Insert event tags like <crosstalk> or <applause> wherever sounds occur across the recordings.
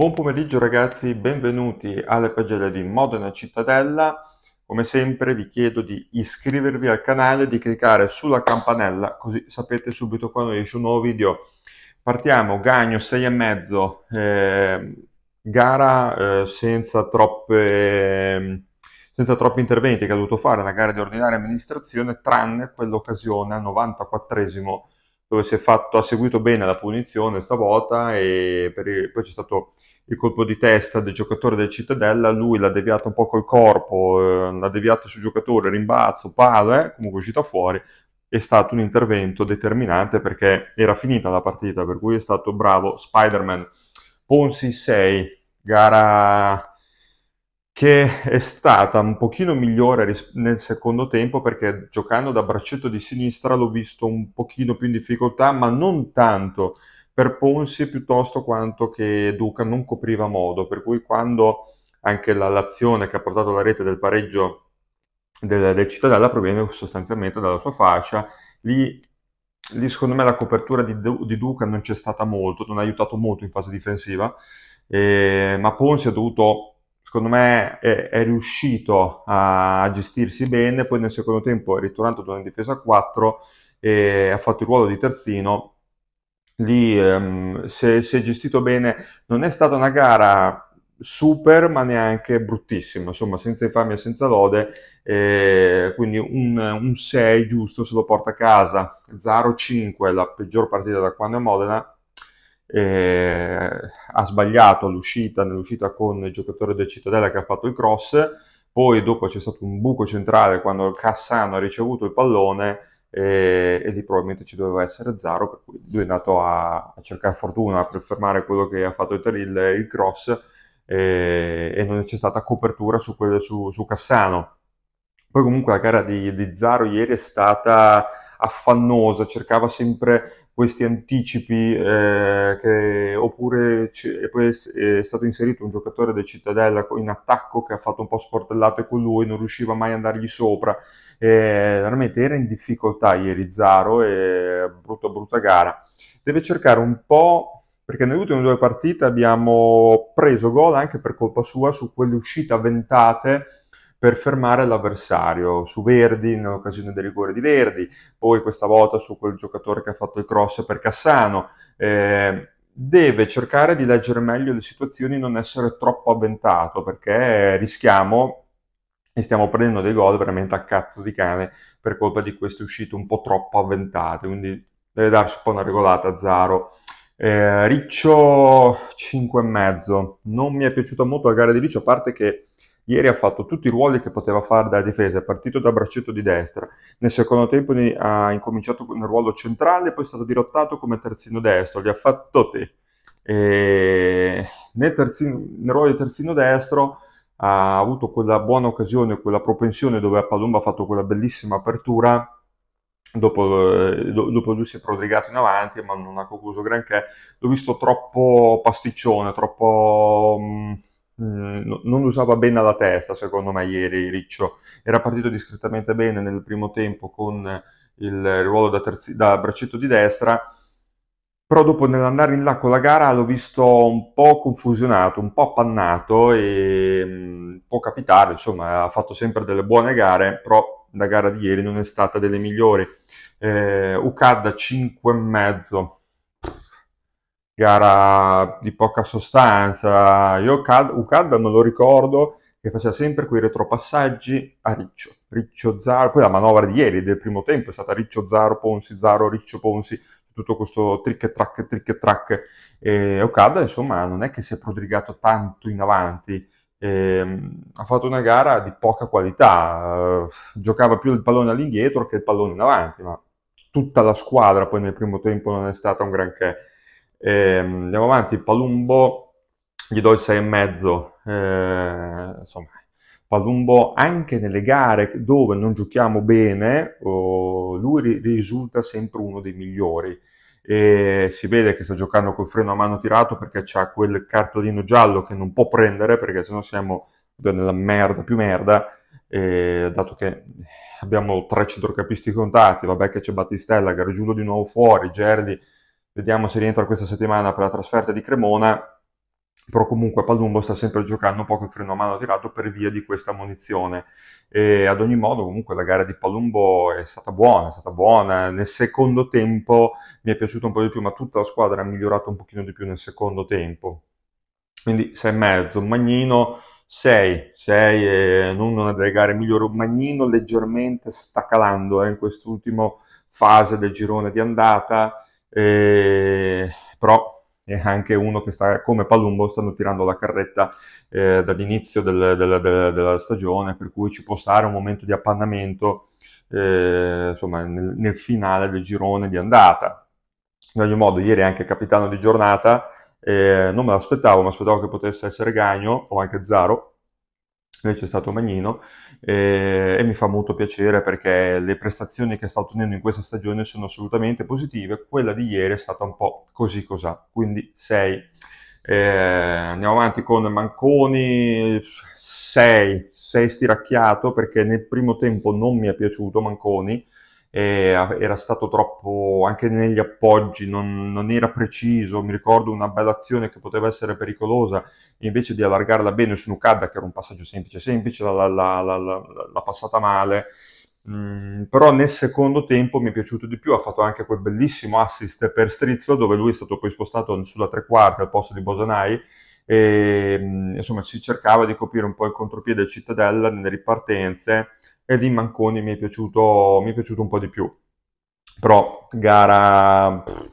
Buon pomeriggio ragazzi, benvenuti alle pagelle di Modena Cittadella. Come sempre vi chiedo di iscrivervi al canale, di cliccare sulla campanella così sapete subito quando esce un nuovo video. Partiamo, Gagno 6,5, eh, gara eh, senza, troppe, ehm, senza troppi interventi che ha dovuto fare, una gara di ordinaria amministrazione, tranne quell'occasione al 94esimo dove si è fatto, ha seguito bene la punizione stavolta e il, poi c'è stato il colpo di testa del giocatore del Cittadella, lui l'ha deviato un po' col corpo, eh, l'ha deviato sul giocatore, rimbalzo, palla, eh, comunque è uscita fuori, è stato un intervento determinante perché era finita la partita, per cui è stato bravo Spider-Man. Ponsi 6, gara che è stata un pochino migliore nel secondo tempo perché giocando da braccetto di sinistra l'ho visto un pochino più in difficoltà, ma non tanto per Ponsi piuttosto quanto che Duca non copriva modo, per cui quando anche la, l'azione che ha portato la rete del pareggio del, del Cittadella proviene sostanzialmente dalla sua fascia, lì, lì secondo me la copertura di, di Duca non c'è stata molto, non ha aiutato molto in fase difensiva, eh, ma Ponsi ha dovuto secondo me è, è riuscito a, a gestirsi bene, poi nel secondo tempo è ritornato da una difesa 4 e ha fatto il ruolo di terzino, lì ehm, si, è, si è gestito bene, non è stata una gara super ma neanche bruttissima, insomma senza infamia, e senza lode, eh, quindi un, un, 6 giusto se lo porta a casa, 0-5 la peggior partita da quando è Modena, eh, ha sbagliato all'uscita, nell'uscita con il giocatore del Cittadella che ha fatto il cross, poi dopo c'è stato un buco centrale quando Cassano ha ricevuto il pallone eh, e lì probabilmente ci doveva essere Zaro, per cui lui è andato a, a cercare fortuna per fermare quello che ha fatto il, il cross eh, e non c'è stata copertura su, quel, su, su Cassano. Poi comunque la gara di, di Zaro ieri è stata affannosa, cercava sempre questi anticipi, eh, che, oppure c- poi è stato inserito un giocatore del Cittadella in attacco che ha fatto un po' sportellate con lui, non riusciva mai ad andargli sopra. Eh, veramente era in difficoltà ieri Zaro, e brutta brutta gara. Deve cercare un po' perché nelle ultime due partite abbiamo preso gol anche per colpa sua su quelle uscite avventate per fermare l'avversario su Verdi nell'occasione del rigore di Verdi, poi questa volta su quel giocatore che ha fatto il cross per Cassano. Eh, deve cercare di leggere meglio le situazioni, e non essere troppo avventato perché rischiamo e stiamo prendendo dei gol veramente a cazzo di cane per colpa di queste uscite un po' troppo avventate. Quindi deve darsi un po' una regolata a Zaro. Eh, Riccio 5,5. Non mi è piaciuta molto la gara di Riccio, a parte che Ieri ha fatto tutti i ruoli che poteva fare da difesa, è partito da braccetto di destra, nel secondo tempo ha incominciato nel ruolo centrale, poi è stato dirottato come terzino destro, li ha fatto te. E nel, terzino, nel ruolo di terzino destro ha avuto quella buona occasione, quella propensione dove a Palumba ha fatto quella bellissima apertura Dopo, eh, dopo, lui si è prodigato in avanti ma non ha concluso granché l'ho visto troppo pasticcione troppo mh, mm, eh, non usava bene la testa, secondo me, ieri Riccio. Era partito discretamente bene nel primo tempo con il ruolo da, terzi, da braccetto di destra, però dopo nell'andare in là con la gara l'ho visto un po' confusionato, un po' appannato e mh, mm, può capitare, insomma, ha fatto sempre delle buone gare, però la gara di ieri non è stata delle migliori. Eh, Ucada 5,5 gara di poca sostanza. Io Cad- Ucad me lo ricordo che faceva sempre quei retropassaggi a Riccio. Riccio Zaro, poi la manovra di ieri del primo tempo è stata Riccio Zaro, Ponsi, Zaro, Riccio Ponsi, tutto questo trick e track, trick e track. E Okada, insomma, non è che si è prodrigato tanto in avanti. E, ehm, ha fatto una gara di poca qualità, giocava più il pallone all'indietro che il pallone in avanti, ma tutta la squadra poi nel primo tempo non è stata un granché. E, ehm, andiamo avanti, Palumbo gli do il 6,5. Eh, insomma, Palumbo anche nelle gare dove non giochiamo bene, oh, lui risulta sempre uno dei migliori. E si vede che sta giocando col freno a mano tirato perché c'ha quel cartellino giallo che non può prendere perché sennò siamo nella merda più merda eh, dato che abbiamo tre centrocampisti contati vabbè che c'è Battistella Gargiulo di nuovo fuori Gerli vediamo se rientra questa settimana per la trasferta di Cremona, però comunque Palumbo sta sempre giocando un po' col freno a mano tirato per via di questa munizione. E ad ogni modo, comunque, la gara di Palumbo è stata buona, è stata buona. Nel secondo tempo mi è piaciuto un po' di più, ma tutta la squadra ha migliorato un pochino di più nel secondo tempo. Quindi e mezzo, Magnino 6, 6 è una delle gare migliori. Magnino leggermente sta calando eh, in quest'ultima fase del girone di andata eh, però è anche uno che sta come Palumbo stanno tirando la carretta eh, dall'inizio del, del, del, della stagione per cui ci può stare un momento di appannamento eh, insomma nel, nel, finale del girone di andata in ogni modo ieri è anche capitano di giornata eh, non me l'aspettavo mi aspettavo che potesse essere Gagno o anche Zaro lei c'è stato Magnino eh, e mi fa molto piacere perché le prestazioni che sta ottenendo in questa stagione sono assolutamente positive, quella di ieri è stata un po' così cos'ha, quindi 6. Eh, andiamo avanti con Manconi 6, 6 stiracchiato perché nel primo tempo non mi è piaciuto Manconi, era stato troppo anche negli appoggi, non, non, era preciso. Mi ricordo una bella azione che poteva essere pericolosa, invece di allargarla bene su Nucada, che era un passaggio semplice, semplice, l'ha, l'ha, l'ha, l'ha passata male. Mm, però nel secondo tempo mi è piaciuto di più, ha fatto anche quel bellissimo assist per Strizzo dove lui è stato poi spostato sulla tre quarti al posto di Bosanai e mm, insomma si cercava di coprire un po' il contropiede del Cittadella nelle ripartenze e di Manconi mi è piaciuto, mi è piaciuto un po' di più. Però gara pff,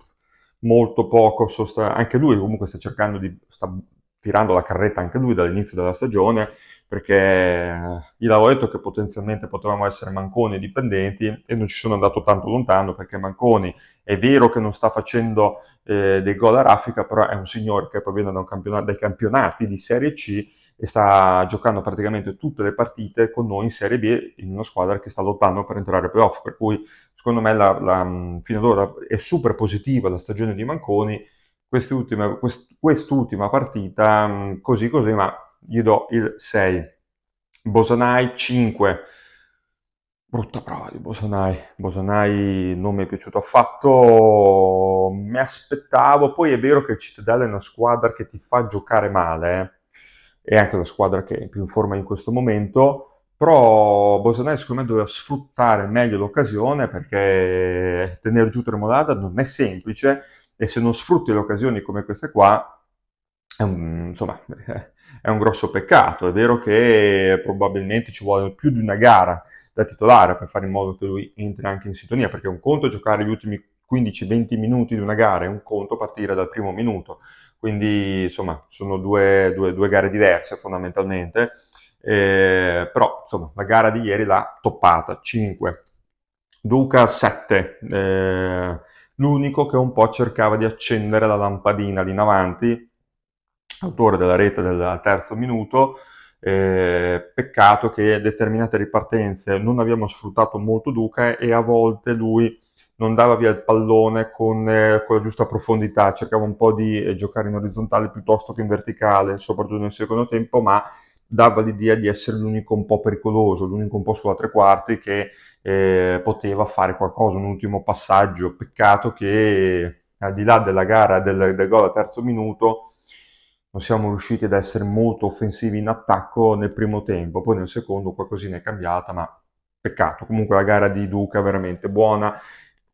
molto poco, sosta- anche lui comunque sta cercando di, sta tirando la carretta anche lui dall'inizio della stagione, perché gli avevo detto che potenzialmente potevamo essere manconi dipendenti e non ci sono andato tanto lontano perché Manconi è vero che non sta facendo eh, dei gol a raffica, però è un signore che proviene da campionato, dai campionati di Serie C e sta giocando praticamente tutte le partite con noi in Serie B in una squadra che sta lottando per entrare ai playoff. Per cui, secondo me, la, la, mm, fino ad ora è super positiva la stagione di Manconi. Quest'ultima, quest, quest'ultima partita, mm, così così, ma gli do il 6. Bosanai 5. Brutta prova di Bosanai. Bosanai non mi è piaciuto affatto. Mi aspettavo. Poi è vero che il Cittadella è una squadra che ti fa giocare male. Eh è anche la squadra che è più in forma in questo momento però Bosanelli secondo me doveva sfruttare meglio l'occasione perché tenere giù Tremolada non è semplice e se non sfrutti le occasioni come queste qua è un, insomma, <laughs> è un grosso peccato è vero che probabilmente ci vuole più di una gara da titolare per fare in modo che lui entri anche in sintonia perché è un conto giocare gli ultimi 15-20 minuti di una gara è un conto partire dal primo minuto quindi insomma sono due, due, due gare diverse fondamentalmente, eh, però insomma la gara di ieri l'ha toppata, 5. Duca 7, eh, l'unico che un po' cercava di accendere la lampadina lì in avanti, autore della rete del terzo minuto, eh, peccato che determinate ripartenze non abbiamo sfruttato molto Duca e a volte lui non dava via il pallone con, eh, con la giusta profondità, cercava un po' di eh, giocare in orizzontale piuttosto che in verticale, soprattutto nel secondo tempo, ma dava l'idea di essere l'unico un po' pericoloso, l'unico un po' sulla tre quarti che eh, poteva fare qualcosa, un ultimo passaggio. Peccato che al di là della gara del, del gol al terzo minuto non siamo riusciti ad essere molto offensivi in attacco nel primo tempo, poi nel secondo qualcosina è cambiata, ma peccato. Comunque la gara di Duca è veramente buona,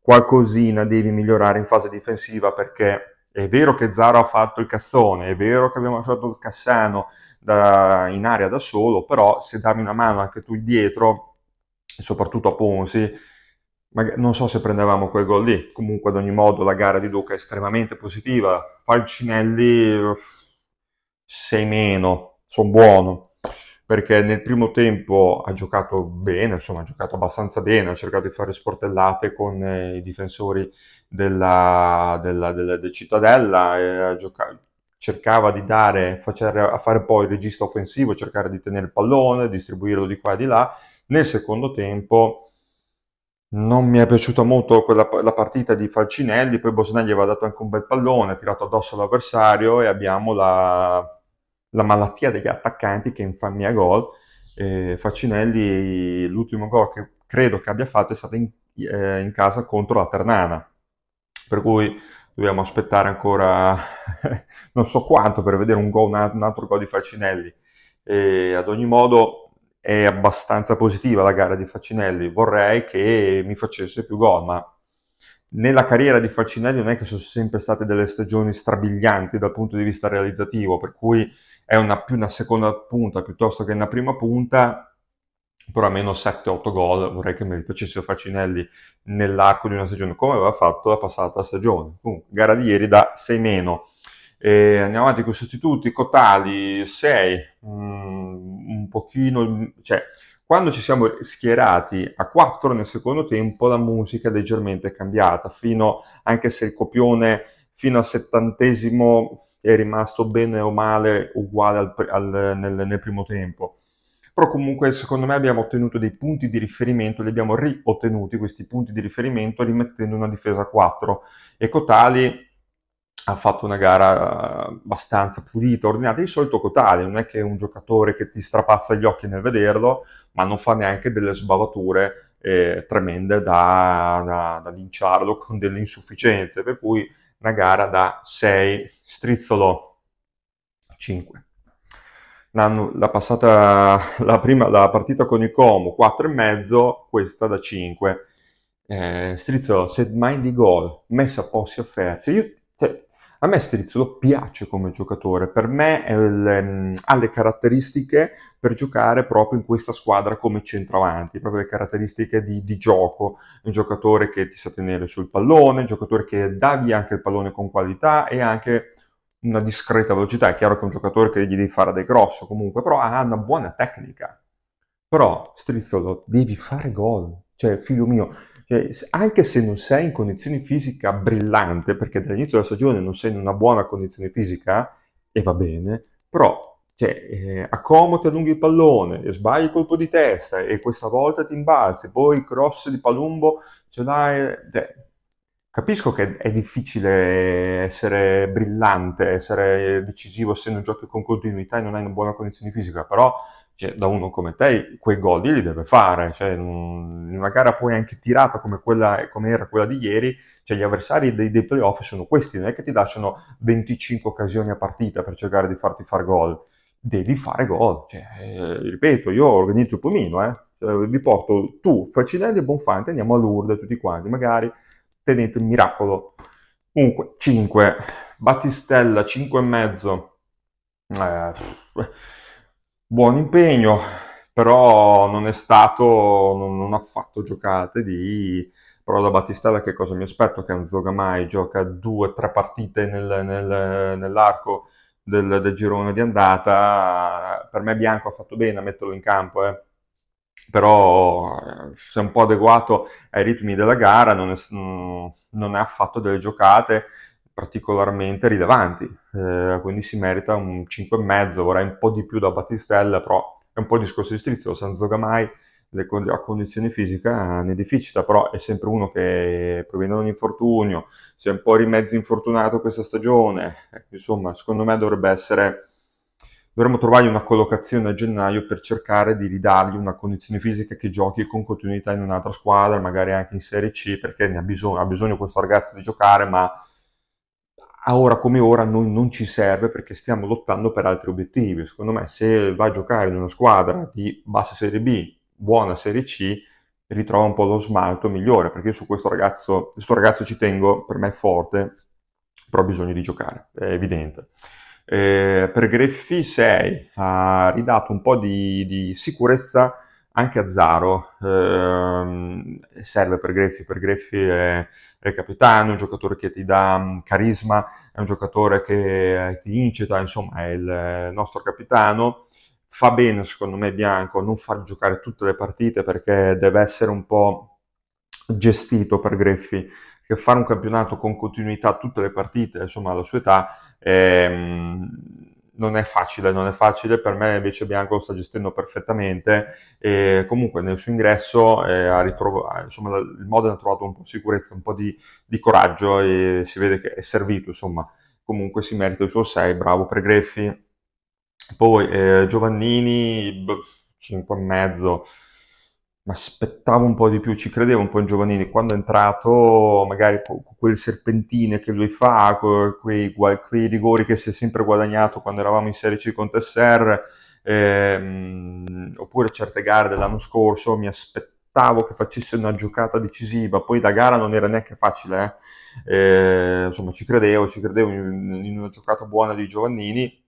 qualcosina devi migliorare in fase difensiva perché è vero che Zara ha fatto il cazzone, è vero che abbiamo lasciato il Cassano da, in area da solo, però se dammi una mano anche tu dietro, soprattutto a Ponzi, non so se prendevamo quel gol lì. Comunque, ad ogni modo, la gara di Luca è estremamente positiva. Falcinelli sei meno, sono buono perché nel primo tempo ha giocato bene, insomma ha giocato abbastanza bene, ha cercato di fare sportellate con eh, i difensori della, della, della, del Cittadella, giocato, cercava di dare, facere, fare poi il regista offensivo, cercare di tenere il pallone, distribuirlo di qua e di là. Nel secondo tempo non mi è piaciuta molto quella, la partita di Falcinelli, poi Bosnelli aveva dato anche un bel pallone, ha tirato addosso l'avversario e abbiamo la, la malattia degli attaccanti che infamia gol. Eh, Facinelli, l'ultimo gol che credo che abbia fatto è stato in, eh, in casa contro la Ternana, per cui dobbiamo aspettare ancora <laughs> non so quanto per vedere un, gol, un altro gol di Faccinelli. E ad ogni modo è abbastanza positiva la gara di Faccinelli. vorrei che mi facesse più gol, ma nella carriera di Faccinelli non è che sono sempre state delle stagioni strabilianti dal punto di vista realizzativo, per cui è una, più una seconda punta piuttosto che una prima punta, però almeno 7-8 gol vorrei che mi facessero Facinelli nell'arco di una stagione, come aveva fatto la passata stagione. Comunque, gara di ieri da 6 meno. E andiamo avanti con i sostituti, Cotali 6, mm, un pochino, cioè quando ci siamo schierati a 4 nel secondo tempo la musica è leggermente cambiata, fino, anche se il copione fino al settantesimo è rimasto bene o male uguale al, al, nel, nel, primo tempo. Però comunque secondo me abbiamo ottenuto dei punti di riferimento, li abbiamo riottenuti questi punti di riferimento rimettendo una difesa 4 e Cotali ha fatto una gara eh, abbastanza pulita, ordinata. Di solito Cotali non è che è un giocatore che ti strapazza gli occhi nel vederlo, ma non fa neanche delle sbavature eh, tremende da, da, da linciarlo con delle insufficienze, per cui una gara da 6, strizzolo 5. L'anno, la, passata, la, prima, la partita con il Como e mezzo questa da 5. Eh, strizzolo, set mind di gol, messa a posti a ferro. io, cioè, a me Strizzolo piace come giocatore, per me il, ehm, ha le caratteristiche per giocare proprio in questa squadra come centravanti, proprio le caratteristiche di, di gioco, un giocatore che ti sa tenere sul pallone, un giocatore che dà via anche il pallone con qualità e anche una discreta velocità, è chiaro che è un giocatore che gli devi fare del grosso comunque, però ha una buona tecnica. Però Strizzolo devi fare gol, cioè figlio mio, eh, anche se non sei in condizione fisica brillante, perché dall'inizio della stagione non sei in una buona condizione fisica, e va bene, però cioè, eh, accomodi, allunghi il pallone, sbagli il colpo di testa e questa volta ti imbalzi, poi cross di Palumbo ce l'hai... Cioè, capisco che è difficile essere brillante, essere decisivo se non giochi con continuità e non hai una buona condizione fisica, però cioè, da uno come te quei gol li deve fare, cioè, in una gara poi anche tirata come, quella, come era quella di ieri, cioè, gli avversari dei, dei, playoff sono questi, non è che ti lasciano 25 occasioni a partita per cercare di farti fare gol, devi fare gol, cioè, eh, ripeto, io organizzo il pomino, eh. Cioè, vi porto tu, Facinelli e Bonfante, andiamo a Lourdes tutti quanti, magari tenete il miracolo, comunque 5, Battistella 5 e mezzo, eh, buon impegno, però non è stato, non, non ha fatto giocate di... Però da Battistella che cosa mi aspetto? Che Anzogamai gioca due o tre partite nel, nel, nell'arco del, del, girone di andata. Per me Bianco ha fatto bene a metterlo in campo, eh. però eh, si è un po' adeguato ai ritmi della gara, non, è, non ha fatto delle giocate particolarmente rilevanti, eh, quindi si merita un 5,5, vorrei un po' di più da Battistella, però è un po' il discorso di strizzo, Sanzo Gamai a condizione fisica ah, ne deficita, però è sempre uno che proviene da un infortunio, si è un po' rimezzo infortunato questa stagione, ecco, insomma secondo me dovrebbe essere, dovremmo trovargli una collocazione a gennaio per cercare di ridargli una condizione fisica che giochi con continuità in un'altra squadra, magari anche in Serie C, perché ha bisogno, ha bisogno questo ragazzo di giocare, ma a ora come ora noi non ci serve perché stiamo lottando per altri obiettivi. Secondo me se va a giocare in una squadra di bassa Serie B, buona Serie C, ritrova un po' lo smalto migliore, perché io su questo ragazzo, questo ragazzo ci tengo, per me è forte, però ha bisogno di giocare, è evidente. Eh, per Greffi 6 ha ridato un po' di, di sicurezza anche a Zaro ehm, serve per Greffi, per Greffi è, è il capitano, è un giocatore che ti dà mm, carisma, è un giocatore che eh, ti incita, insomma è il eh, nostro capitano. Fa bene secondo me Bianco non far giocare tutte le partite perché deve essere un po' gestito per Greffi che fare un campionato con continuità tutte le partite, insomma alla sua età, è, mm, non è facile, non è facile, per me invece Bianco lo sta gestendo perfettamente e comunque nel suo ingresso eh, ha ritrovato, insomma il Modena ha trovato un po' di sicurezza, un po' di, di coraggio e si vede che è servito, insomma comunque si merita il suo 6, bravo per Greffi. Poi eh, Giovannini 5 boh, e mezzo, mi aspettavo un po' di più, ci credevo un po' in Giovannini. Quando è entrato, magari con quel serpentine che lui fa, quei, quei rigori che si è sempre guadagnato quando eravamo in Serie C con Tesser, ehm, oppure certe gare dell'anno scorso, mi aspettavo che facesse una giocata decisiva. Poi da gara non era neanche facile, eh? Eh, insomma, ci credevo, ci credevo in, in una giocata buona di Giovannini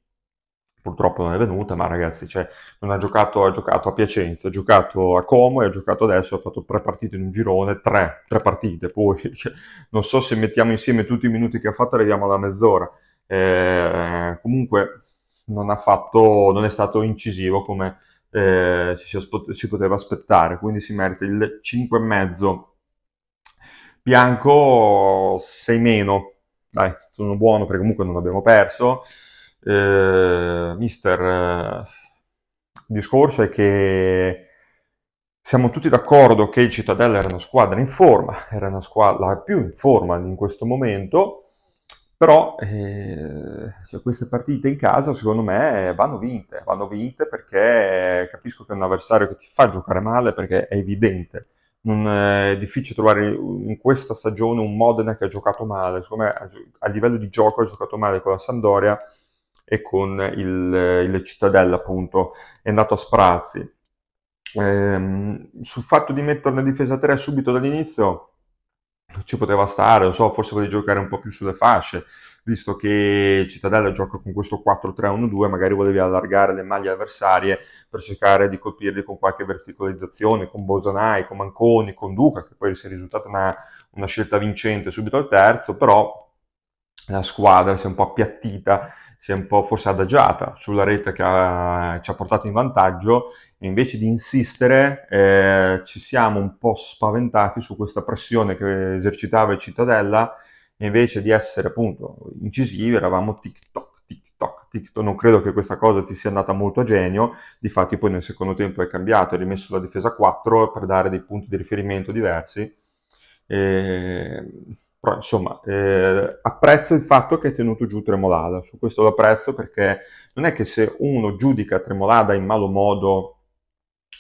purtroppo non è venuta, ma ragazzi, cioè, non ha giocato, ha giocato a Piacenza, ha giocato a Como e ha giocato adesso, ha fatto tre partite in un girone, tre, tre partite, poi <laughs> cioè, non so se mettiamo insieme tutti i minuti che ha fatto e arriviamo alla mezz'ora. Eh, comunque non ha fatto, non è stato incisivo come eh, ci si poteva aspettare, quindi si merita il 5,5. Bianco 6 meno, dai, sono buono perché comunque non abbiamo perso eh, mister, il eh, discorso è che siamo tutti d'accordo che il Cittadella era una squadra in forma, era una squadra più in forma in questo momento, però eh, cioè queste partite in casa secondo me vanno vinte, vanno vinte perché capisco che è un avversario che ti fa giocare male perché è evidente, non eh, è difficile trovare in questa stagione un Modena che ha giocato male, secondo me a livello di gioco ha giocato male con la Sandoria e con il, il Cittadella appunto è andato a sprazzi. Ehm, sul fatto di metterne difesa 3 subito dall'inizio ci poteva stare, non so, forse volevi giocare un po' più sulle fasce, visto che Cittadella gioca con questo 4-3-1-2, magari volevi allargare le maglie avversarie per cercare di colpirli con qualche verticalizzazione, con Bosanai, con Manconi, con Duca, che poi si è risultata una, una scelta vincente subito al terzo, però la squadra si è un po' appiattita si è un po' forse adagiata sulla rete che ha, ci ha portato in vantaggio e invece di insistere eh, ci siamo un po' spaventati su questa pressione che esercitava il Cittadella e invece di essere appunto incisivi eravamo TikTok Toc, tic, non credo che questa cosa ti sia andata molto a genio, difatti poi nel secondo tempo è cambiato, è rimesso la difesa 4 per dare dei punti di riferimento diversi. E... Però insomma, eh, apprezzo il fatto che hai tenuto giù Tremolada, su questo lo apprezzo perché non è che se uno giudica Tremolada in malo modo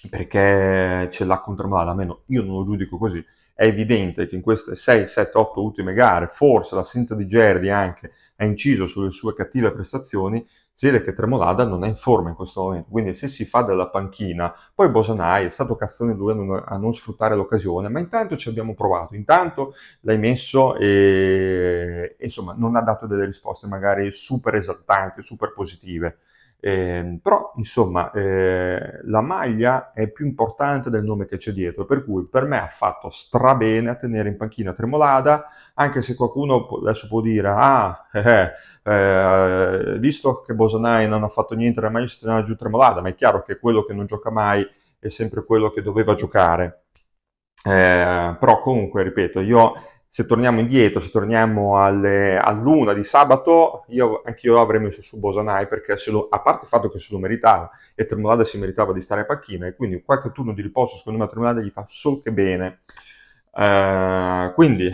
perché ce l'ha con Tremolada, almeno io non lo giudico così, è evidente che in queste 6, 7, 8 ultime gare forse l'assenza di Gerdi anche ha inciso sulle sue cattive prestazioni, si vede che Tremolada non è in forma in questo momento, quindi se si fa della panchina, poi Bosanai è stato cazzone lui a non, a non sfruttare l'occasione, ma intanto ci abbiamo provato, intanto l'hai messo e, e insomma non ha dato delle risposte magari super esaltanti, super positive. Eh, però insomma eh, la maglia è più importante del nome che c'è dietro, per cui per me ha fatto strabene a tenere in panchina Tremolada, anche se qualcuno adesso può dire, ah, eh, eh, eh, visto che Bosanai non ha fatto niente la maglia si teneva giù Tremolada, ma è chiaro che quello che non gioca mai è sempre quello che doveva giocare. Eh, però comunque, ripeto, io se torniamo indietro, se torniamo alle, all'una di sabato, io, anch'io avrei messo su Bosanai perché lo, a parte il fatto che se lo meritava e Tremolade si meritava di stare a panchina e quindi qualche turno di riposo secondo me a Tremolada gli fa sol che bene. Uh, quindi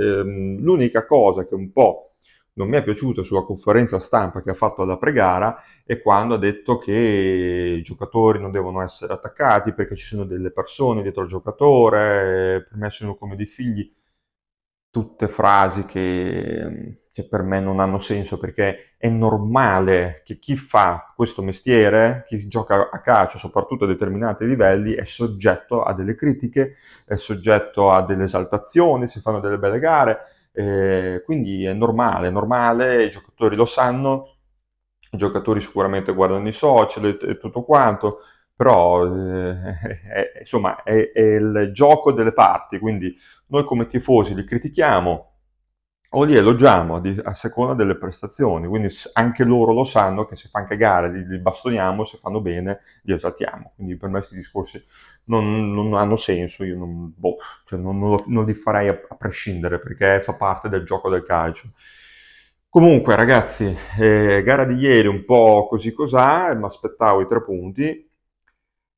ehm, l'unica cosa che un po' non mi è piaciuta sulla conferenza stampa che ha fatto alla pregara è quando ha detto che i giocatori non devono essere attaccati perché ci sono delle persone dietro al giocatore, eh, per me sono come dei figli tutte frasi che cioè, per me non hanno senso perché è normale che chi fa questo mestiere, chi gioca a calcio, soprattutto a determinati livelli, è soggetto a delle critiche, è soggetto a delle esaltazioni, si fanno delle belle gare, eh, quindi è normale, è normale, i giocatori lo sanno, i giocatori sicuramente guardano i social e, e tutto quanto, però eh, <laughs> è, insomma è, è, il gioco delle parti, quindi noi come tifosi li critichiamo o li elogiamo a, seconda delle prestazioni, quindi anche loro lo sanno che se fanno cagare li, li bastoniamo, se fanno bene li esaltiamo, quindi per me questi discorsi non, non hanno senso, io non, boh, cioè non, lo, non, li farei a, a prescindere perché fa parte del gioco del calcio. Comunque ragazzi, eh, gara di ieri un po' così cos'ha, eh, mi aspettavo i tre punti,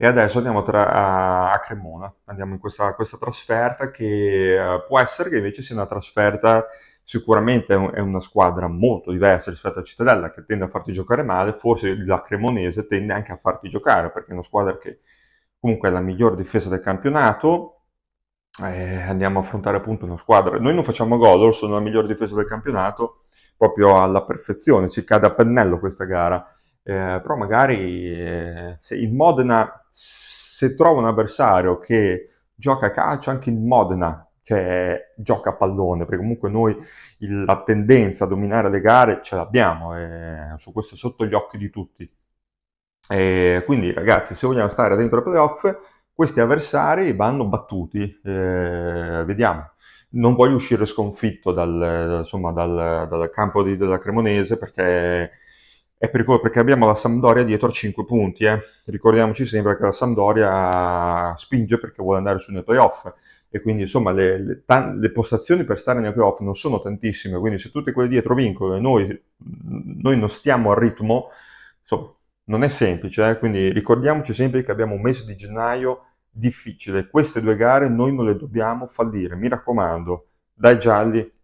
e adesso andiamo tra, a, Cremona, andiamo in questa, questa trasferta che eh, può essere che invece sia una trasferta sicuramente è una squadra molto diversa rispetto a Cittadella che tende a farti giocare male, forse la Cremonese tende anche a farti giocare perché è una squadra che comunque è la miglior difesa del campionato, eh, andiamo a affrontare appunto una squadra, noi non facciamo gol, loro sono la miglior difesa del campionato proprio alla perfezione, ci cade a pennello questa gara, eh, però magari eh, se il Modena, se trova un avversario che gioca a calcio, anche in Modena cioè, gioca a pallone, perché comunque noi il, la tendenza a dominare le gare ce l'abbiamo, eh, su questo è sotto gli occhi di tutti. E quindi ragazzi, se vogliamo stare dentro i playoff, questi avversari vanno battuti, eh, vediamo non voglio uscire sconfitto dal, insomma, dal, dal campo di, della Cremonese perché è pericoloso perché abbiamo la Sampdoria dietro a 5 punti. Eh. Ricordiamoci sempre che la Sampdoria spinge perché vuole andare su nei playoff e quindi insomma le, le, le, postazioni per stare nei playoff non sono tantissime, quindi se tutte quelle dietro vincono e noi, noi non stiamo al ritmo, insomma, non è semplice, eh? quindi ricordiamoci sempre che abbiamo un mese di gennaio difficile, queste due gare noi non le dobbiamo fallire, mi raccomando, dai gialli